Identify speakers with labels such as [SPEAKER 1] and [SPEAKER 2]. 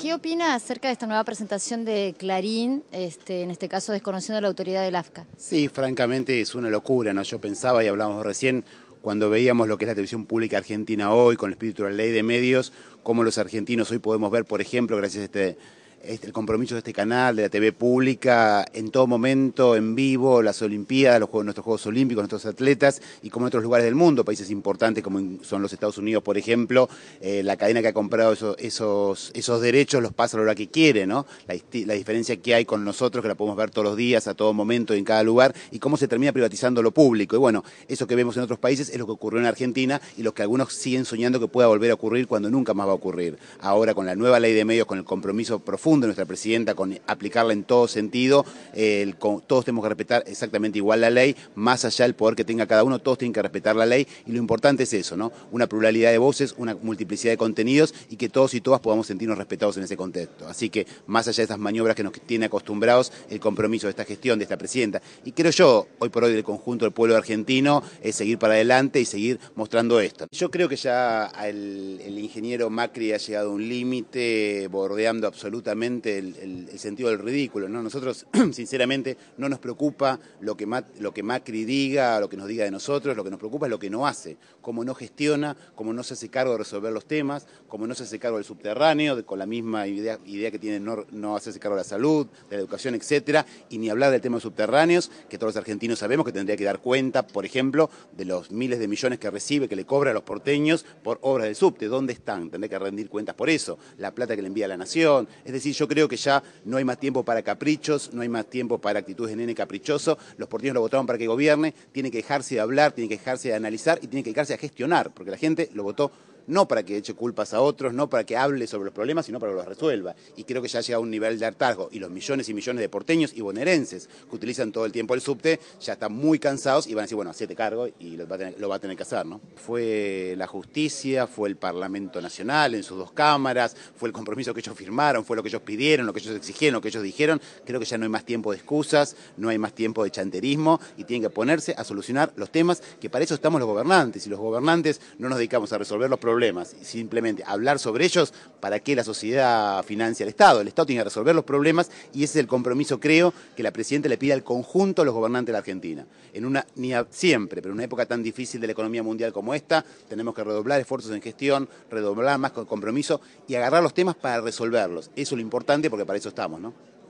[SPEAKER 1] ¿Qué opina acerca de esta nueva presentación de Clarín, este, en este caso desconociendo la autoridad del AFCA? Sí, francamente es una locura, Yo pensaba y hablábamos recién cuando veíamos lo que es la televisión pública argentina hoy, con el espíritu de la ley de medios, cómo los argentinos hoy podemos ver, por ejemplo, gracias a este este, el compromiso de este canal, de la TV pública, en todo momento, en vivo, las Olimpiadas, nuestros Juegos Olímpicos, nuestros atletas y como en otros lugares del mundo, países importantes como son los Estados Unidos, por ejemplo, eh, la cadena que ha comprado esos, esos, derechos los pasa a la hora que quiere, ¿no? La, la, diferencia que hay con nosotros, que la podemos ver todos los días, a todo momento, en cada lugar, y cómo se termina privatizando lo público. Y bueno, eso que vemos en otros países es lo que ocurrió en Argentina y lo que algunos siguen soñando que pueda volver a ocurrir cuando nunca más va a ocurrir. Ahora con la nueva ley de medios, con el compromiso profundo, de nuestra presidenta con aplicarla en todo sentido. todos tenemos que respetar exactamente igual la ley, más allá del poder que tenga cada uno, todos tienen que respetar la ley y lo importante es eso, ¿no? Una pluralidad de voces, una multiplicidad de contenidos y que todos y todas podamos sentirnos respetados en ese contexto. Así que, más allá de esas maniobras que nos tiene acostumbrados, el compromiso de esta gestión, de esta presidenta, y creo yo, hoy por hoy del conjunto del pueblo argentino, es seguir para adelante y seguir mostrando esto. Yo creo que ya el, el ingeniero Macri ha llegado a un límite bordeando absolutamente el, sentido del ridículo. ¿no? Nosotros, sinceramente, no nos preocupa lo que, Macri diga, lo que nos diga de nosotros, lo que nos preocupa es lo que no hace, cómo no gestiona, cómo no se hace cargo de resolver los temas, cómo no se hace cargo del subterráneo, con la misma idea, que tiene no, no, hacerse cargo de la salud, de la educación, etcétera, y ni hablar del tema de subterráneos, que todos los argentinos sabemos que tendría que dar cuenta, por ejemplo, de los miles de millones que recibe, que le cobra a los porteños por obras del subte, ¿dónde están? Tendría que rendir cuentas por eso, la plata que le envía a la nación, es decir, yo creo que ya no hay más tiempo para caprichos, no hay más tiempo para actitudes de nene caprichoso, los porteños lo votaron para que gobierne, tiene que dejarse de hablar, tiene que dejarse de analizar y tiene que dejarse de gestionar, porque la gente lo votó no para que eche culpas a otros, no para que hable sobre los problemas, sino para que los resuelva. Y creo que ya llega a un nivel de hartazgo. Y los millones y millones de porteños y bonaerenses que utilizan todo el tiempo el subte ya están muy cansados y van a decir, bueno, hacete cargo y lo va a tener, a que hacer, ¿no? Fue la justicia, fue el Parlamento Nacional en sus dos cámaras, fue el compromiso que ellos firmaron, fue lo que ellos pidieron, lo que ellos exigieron, lo que ellos dijeron. Creo que ya no hay más tiempo de excusas, no hay más tiempo de chanterismo y tienen que ponerse a solucionar los temas que para eso estamos los gobernantes. Y los gobernantes no nos dedicamos a resolver los problemas problemas, simplemente hablar sobre ellos para que la sociedad financia al Estado. El Estado tiene que resolver los problemas y ese es el compromiso, creo, que la Presidenta le pide al conjunto de los gobernantes de la Argentina. En una, ni siempre, pero en una época tan difícil de la economía mundial como esta, tenemos que redoblar esfuerzos en gestión, redoblar más compromiso y agarrar los temas para resolverlos. Eso es lo importante porque para eso estamos, ¿no?